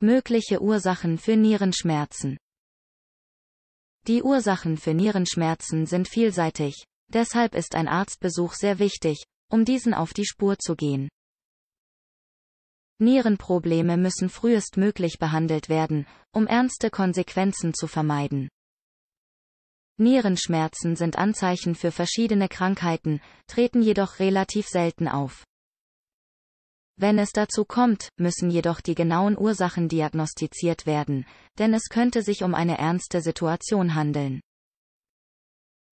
Mögliche Ursachen für Nierenschmerzen Die Ursachen für Nierenschmerzen sind vielseitig, deshalb ist ein Arztbesuch sehr wichtig, um diesen auf die Spur zu gehen. Nierenprobleme müssen frühestmöglich behandelt werden, um ernste Konsequenzen zu vermeiden. Nierenschmerzen sind Anzeichen für verschiedene Krankheiten, treten jedoch relativ selten auf. Wenn es dazu kommt, müssen jedoch die genauen Ursachen diagnostiziert werden, denn es könnte sich um eine ernste Situation handeln.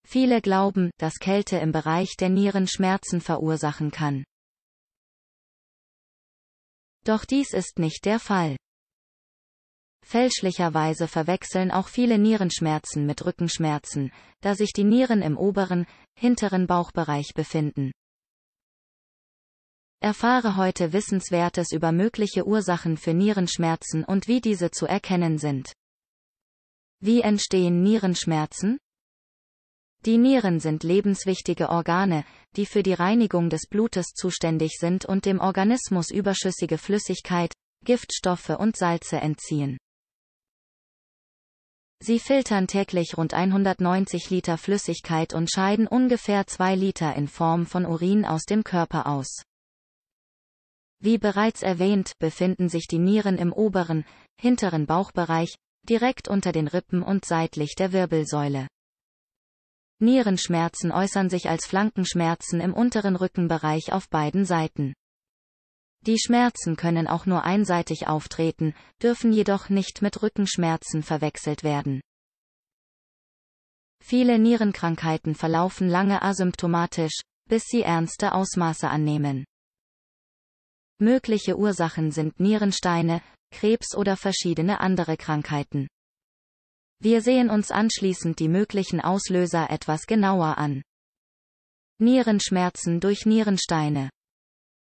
Viele glauben, dass Kälte im Bereich der Nieren Schmerzen verursachen kann. Doch dies ist nicht der Fall. Fälschlicherweise verwechseln auch viele Nierenschmerzen mit Rückenschmerzen, da sich die Nieren im oberen, hinteren Bauchbereich befinden. Erfahre heute Wissenswertes über mögliche Ursachen für Nierenschmerzen und wie diese zu erkennen sind. Wie entstehen Nierenschmerzen? Die Nieren sind lebenswichtige Organe, die für die Reinigung des Blutes zuständig sind und dem Organismus überschüssige Flüssigkeit, Giftstoffe und Salze entziehen. Sie filtern täglich rund 190 Liter Flüssigkeit und scheiden ungefähr 2 Liter in Form von Urin aus dem Körper aus. Wie bereits erwähnt, befinden sich die Nieren im oberen, hinteren Bauchbereich, direkt unter den Rippen und seitlich der Wirbelsäule. Nierenschmerzen äußern sich als Flankenschmerzen im unteren Rückenbereich auf beiden Seiten. Die Schmerzen können auch nur einseitig auftreten, dürfen jedoch nicht mit Rückenschmerzen verwechselt werden. Viele Nierenkrankheiten verlaufen lange asymptomatisch, bis sie ernste Ausmaße annehmen. Mögliche Ursachen sind Nierensteine, Krebs oder verschiedene andere Krankheiten. Wir sehen uns anschließend die möglichen Auslöser etwas genauer an. Nierenschmerzen durch Nierensteine.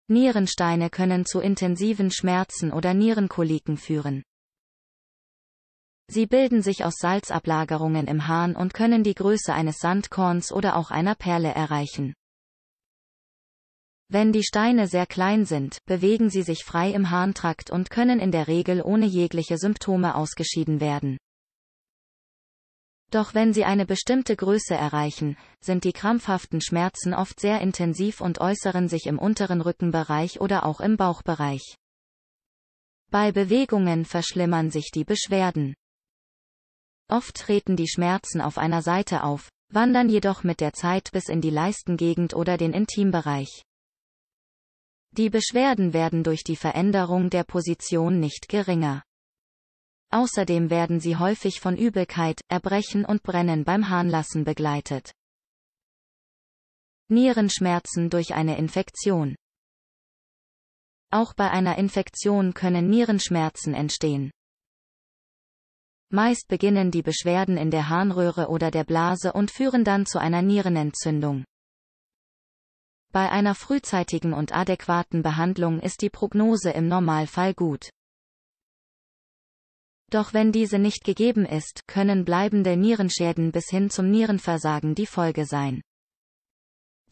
Nierensteine können zu intensiven Schmerzen oder Nierenkoliken führen. Sie bilden sich aus Salzablagerungen im Hahn und können die Größe eines Sandkorns oder auch einer Perle erreichen. Wenn die Steine sehr klein sind, bewegen sie sich frei im Harntrakt und können in der Regel ohne jegliche Symptome ausgeschieden werden. Doch wenn sie eine bestimmte Größe erreichen, sind die krampfhaften Schmerzen oft sehr intensiv und äußeren sich im unteren Rückenbereich oder auch im Bauchbereich. Bei Bewegungen verschlimmern sich die Beschwerden. Oft treten die Schmerzen auf einer Seite auf, wandern jedoch mit der Zeit bis in die Leistengegend oder den Intimbereich. Die Beschwerden werden durch die Veränderung der Position nicht geringer. Außerdem werden sie häufig von Übelkeit, Erbrechen und Brennen beim Harnlassen begleitet. Nierenschmerzen durch eine Infektion. Auch bei einer Infektion können Nierenschmerzen entstehen. Meist beginnen die Beschwerden in der Harnröhre oder der Blase und führen dann zu einer Nierenentzündung. Bei einer frühzeitigen und adäquaten Behandlung ist die Prognose im Normalfall gut. Doch wenn diese nicht gegeben ist, können bleibende Nierenschäden bis hin zum Nierenversagen die Folge sein.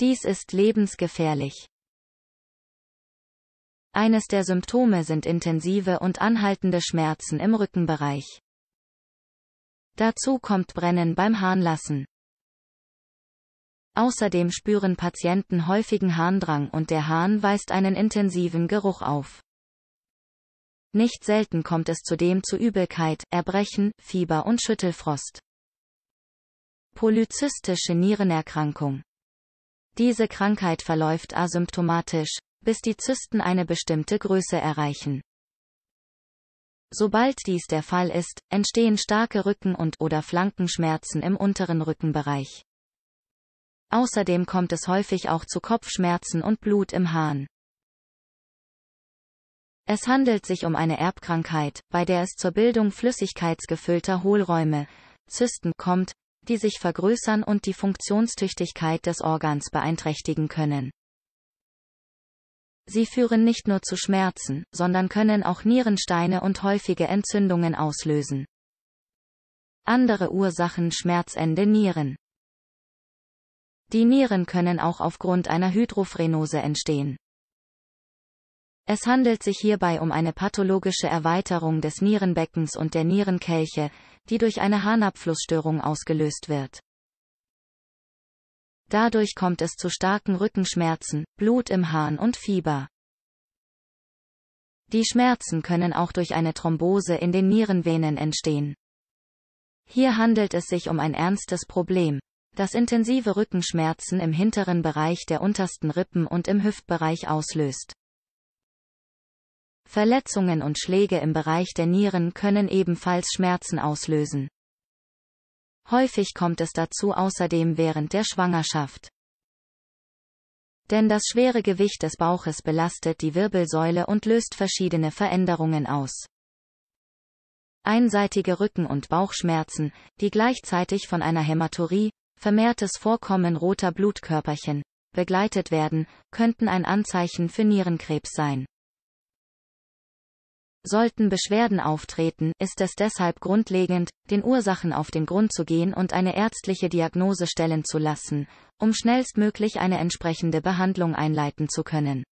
Dies ist lebensgefährlich. Eines der Symptome sind intensive und anhaltende Schmerzen im Rückenbereich. Dazu kommt Brennen beim Harnlassen. Außerdem spüren Patienten häufigen Harndrang und der Hahn weist einen intensiven Geruch auf. Nicht selten kommt es zudem zu Übelkeit, Erbrechen, Fieber und Schüttelfrost. Polyzystische Nierenerkrankung. Diese Krankheit verläuft asymptomatisch, bis die Zysten eine bestimmte Größe erreichen. Sobald dies der Fall ist, entstehen starke Rücken- und oder Flankenschmerzen im unteren Rückenbereich. Außerdem kommt es häufig auch zu Kopfschmerzen und Blut im Hahn. Es handelt sich um eine Erbkrankheit, bei der es zur Bildung flüssigkeitsgefüllter Hohlräume, Zysten kommt, die sich vergrößern und die Funktionstüchtigkeit des Organs beeinträchtigen können. Sie führen nicht nur zu Schmerzen, sondern können auch Nierensteine und häufige Entzündungen auslösen. Andere Ursachen Schmerzende Nieren die Nieren können auch aufgrund einer Hydrophrenose entstehen. Es handelt sich hierbei um eine pathologische Erweiterung des Nierenbeckens und der Nierenkelche, die durch eine Harnabflussstörung ausgelöst wird. Dadurch kommt es zu starken Rückenschmerzen, Blut im Hahn und Fieber. Die Schmerzen können auch durch eine Thrombose in den Nierenvenen entstehen. Hier handelt es sich um ein ernstes Problem, das intensive Rückenschmerzen im hinteren Bereich der untersten Rippen und im Hüftbereich auslöst. Verletzungen und Schläge im Bereich der Nieren können ebenfalls Schmerzen auslösen. Häufig kommt es dazu außerdem während der Schwangerschaft. Denn das schwere Gewicht des Bauches belastet die Wirbelsäule und löst verschiedene Veränderungen aus. Einseitige Rücken- und Bauchschmerzen, die gleichzeitig von einer Hämaturie, Vermehrtes Vorkommen roter Blutkörperchen, begleitet werden, könnten ein Anzeichen für Nierenkrebs sein. Sollten Beschwerden auftreten, ist es deshalb grundlegend, den Ursachen auf den Grund zu gehen und eine ärztliche Diagnose stellen zu lassen, um schnellstmöglich eine entsprechende Behandlung einleiten zu können.